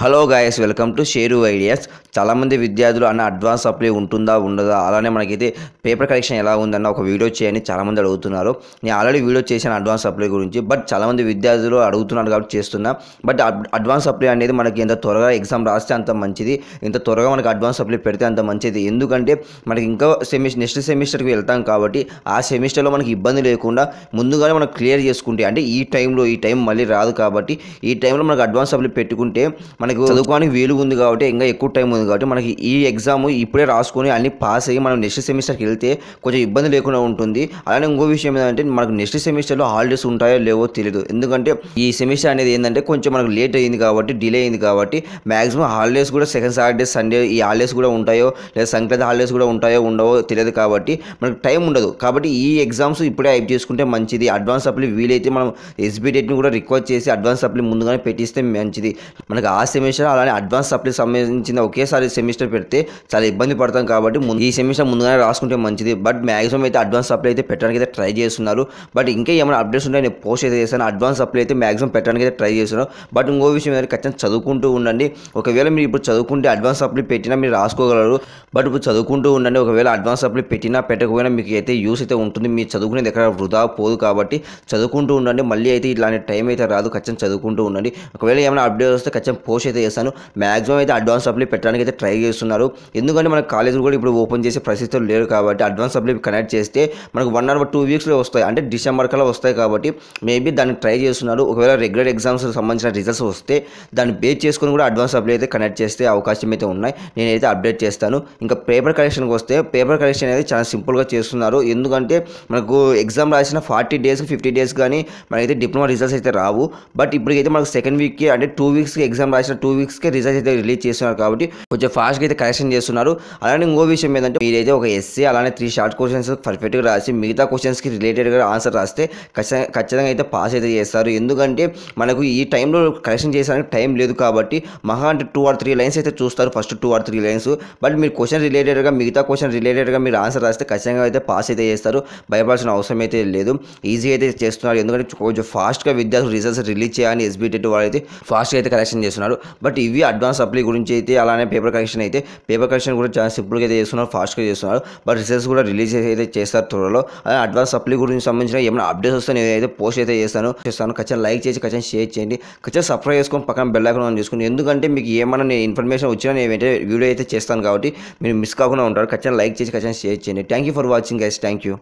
hello guys welcome to share ideas చాలామంది విద్యార్థులు అన్న అడ్వాన్స్ అప్లై ఉంటుందా ఉండదా అలానే మనకైతే పేపర్ కలెక్షన్ ఎలా ఉందన్న ఒక వీడియో చేయని చాలామంది అడుగుతున్నారు నేను ఆల్రెడీ వీడియో చేశాను అడ్వాన్స్ అప్లై గురించి బట్ చాలామంది విద్యార్థులు అడుగుతున్నారు కాబట్టి చేస్తున్నా బట్ అడ్వాన్స్ అప్లై అనేది మనకి ఎంత త్వరగా ఎగ్జామ్ రాస్తే అంత మంచిది ఇంత త్వరగా మనకి అడ్వాన్స్ అప్లై పెడితే అంత మంచిది ఎందుకంటే మనకి ఇంకా సెమిస్టర్ నెక్స్ట్ సెమిస్టర్కి వెళ్తాం కాబట్టి ఆ సెమిస్టర్లో మనకి ఇబ్బంది లేకుండా ముందుగానే మనం క్లియర్ చేసుకుంటే అంటే ఈ టైంలో ఈ టైం మళ్ళీ రాదు కాబట్టి ఈ టైంలో మనకు అడ్వాన్స్ అప్లై పెట్టుకుంటే మన మనకు చదువుకోవడానికి వీలు ఉంది కాబట్టి ఇంకా ఎక్కువ టైం ఉంది కాబట్టి మనకి ఈ ఎగ్జామ్ ఇప్పుడే రాసుకొని అన్ని పాస్ అయ్యి మనం నెక్స్ట్ సెమిస్టర్కి వెళ్తే కొంచెం ఇబ్బంది లేకుండా ఉంటుంది అలానే ఇంకో విషయం ఏంటంటే మనకు నెక్స్ట్ సెమిస్టర్లో హాలిడేస్ ఉంటాయో లేవో తెలియదు ఎందుకంటే ఈ సెమిస్టర్ అనేది ఏంటంటే కొంచెం మనకు లేట్ అయింది కాబట్టి డిలే అయింది కాబట్టి మ్యాక్సిమం హాలిడేస్ కూడా సెకండ్ సాటర్డే సండే ఈ హాలిడేస్ కూడా ఉంటాయో లేదా సంక్రాంతి హాలిడేస్ కూడా ఉంటాయో ఉండవో తెలియదు కాబట్టి మనకు టైం ఉండదు కాబట్టి ఈ ఎగ్జామ్స్ ఇప్పుడే హైప్ చేసుకుంటే మంచిది అడ్వాన్స్ అప్లై వీలైతే మనం ఎస్బీ డేట్ని కూడా రిక్వెస్ట్ చేసి అడ్వాన్స్ అప్లై ముందుగానే పెట్టిస్తే మంచిది మనకు ఆశ సెమిస్టర్ అలానే అడ్వాన్స్ సప్లీ సంబంధించిన ఒకేసారి సెమిస్టర్ పెడితే చాలా ఇబ్బంది పడతాం కాబట్టి ముందు ఈ సెమిస్టర్ ముందుగానే రాసుకుంటే మంచిది బట్ మ్యాక్సిమం అయితే అడ్వాన్స్ సప్లై అయితే పెట్టడానికి అయితే ట్రై చేస్తున్నారు బట్ ఇంకా ఏమైనా అప్డేట్స్ ఉంటే నేను పోస్ట్ అయితే చేస్తాను అడ్వాన్స్ సప్లై అయితే మ్యాక్సిమం పెట్టడానికి అయితే ట్రై చేస్తున్నాను బట్ ఇంకో విషయం ఏంటంటే ఖచ్చితంగా చదువుకుంటూ ఉండండి ఒకవేళ మీరు ఇప్పుడు చదువుకుంటే అడ్వాన్స్ సప్లై పెట్టినా మీరు రాసుకోగలరు బట్ ఇప్పుడు చదువుకుంటూ ఉండండి ఒకవేళ అడ్వాన్స్ సప్లై పెట్టినా పెట్టకపోయినా మీకు అయితే యూస్ అయితే ఉంటుంది మీరు చదువుకునేది ఎక్కడ వృధా పోదు కాబట్టి చదువుకుంటూ ఉండండి మళ్ళీ అయితే ఇలాంటి టైం అయితే రాదు ఖచ్చితంగా చదువుకుంటూ ఉండండి ఒకవేళ ఏమైనా అప్డేట్ వస్తే ఖచ్చితంగా పోస్ట్ అయితే చేస్తాను మ్యాక్సిమం అయితే అడ్వాన్స్ సప్లై పెట్టడానికి అయితే ట్రై చేస్తున్నారు ఎందుకంటే మన కాలేజీలు కూడా ఇప్పుడు ఓపెన్ చేసే పరిస్థితులు లేరు కాబట్టి అడ్వాన్స్ సప్లై కనెక్ట్ చేస్తే మనకు వన్ ఆర్ టూ వీక్స్లో వస్తాయి అంటే డిసెంబర్ కల్లా వస్తాయి కాబట్టి మేబీ దాన్ని ట్రై చేస్తున్నారు ఒకవేళ రెగ్యులర్ ఎగ్జామ్స్ సంబంధించిన రిజల్ట్స్ వస్తే దాన్ని బేస్ చేసుకుని కూడా అడ్వాన్స్ సప్లై అయితే కనెక్ట్ చేస్తే అవకాశం అయితే ఉన్నాయి నేనైతే అప్డేట్ చేస్తాను ఇంకా పేపర్ కలెక్షన్కి వస్తే పేపర్ కలెక్షన్ అనేది చాలా సింపుల్గా చేస్తున్నారు ఎందుకంటే మనకు ఎగ్జామ్ రాసిన ఫార్టీ డేస్ ఫిఫ్టీ డేస్ కానీ మనకైతే డిప్లొమా రిజల్ట్స్ అయితే రావు బట్ ఇప్పటికైతే మనకు సెకండ్ వీక్కి అంటే టూ వీక్స్కి ఎగ్జామ్ రాసిన కావాల్సిన టూ వీక్స్కే రిజల్ట్స్ అయితే రిలీజ్ చేస్తున్నారు కాబట్టి కొంచెం ఫాస్ట్గా అయితే కరెక్షన్ చేస్తున్నారు అలానే ఇంకో విషయం ఏంటంటే మీరైతే ఒక ఎస్సీ అలానే త్రీ షార్ట్ క్వశ్చన్స్ పర్ఫెక్ట్గా రాసి మిగతా క్వశ్చన్స్కి రిలేటెడ్గా ఆన్సర్ రాస్తే ఖచ్చితంగా అయితే పాస్ అయితే చేస్తారు ఎందుకంటే మనకు ఈ టైంలో కరెక్షన్ చేసానికి టైం లేదు కాబట్టి మహా అంటే టూ ఆర్ త్రీ లైన్స్ అయితే చూస్తారు first two or three lines but మీరు క్వశ్చన్ రిలేటెడ్గా మిగతా క్వశ్చన్ రిలేటెడ్గా మీరు ఆన్సర్ రాస్తే ఖచ్చితంగా అయితే పాస్ అయితే చేస్తారు భయపడాల్సిన అవసరం అయితే లేదు ఈజీ అయితే చేస్తున్నారు ఎందుకంటే కొంచెం ఫాస్ట్గా విద్యార్థులు రిజల్ట్స్ రిలీజ్ చేయాలని ఎస్బీటెట్ వాళ్ళు అయితే ఫాస్ట్గా అయితే కరెక్షన్ చేస్తున్నారు బట్ ఇవి అడ్వాన్స్ అప్లై గురించి అయితే అలానే పేపర్ కరెక్షన్ అయితే పేపర్ కరెక్షన్ కూడా చాలా సింపుల్గా అయితే చేస్తున్నారు ఫాస్ట్గా చేస్తున్నారు బట్ రిజల్ట్స్ కూడా రిలీజ్ అయితే చేస్తారు త్వరలో అలానే అడ్వాన్స్ అప్లై గురించి సంబంధించిన ఏమైనా అప్డేట్స్ వస్తే నేను అయితే పోస్ట్ అయితే చేస్తాను చేస్తాను ఖచ్చితంగా లైక్ చేసి ఖచ్చితంగా షేర్ చేయండి ఖచ్చితంగా సబ్స్క్రైబ్ చేసుకొని పక్కన బెల్ ఐకాన్ ఆన్ ఎందుకంటే మీకు ఏమైనా నేను ఇన్ఫర్మేషన్ వచ్చినా నేను ఏంటంటే వీడియో అయితే చేస్తాను కాబట్టి మీరు మిస్ కాకుండా ఉంటారు ఖచ్చితంగా లైక్ చేసి ఖచ్చితంగా షేర్ చేయండి thank you for watching guys thank you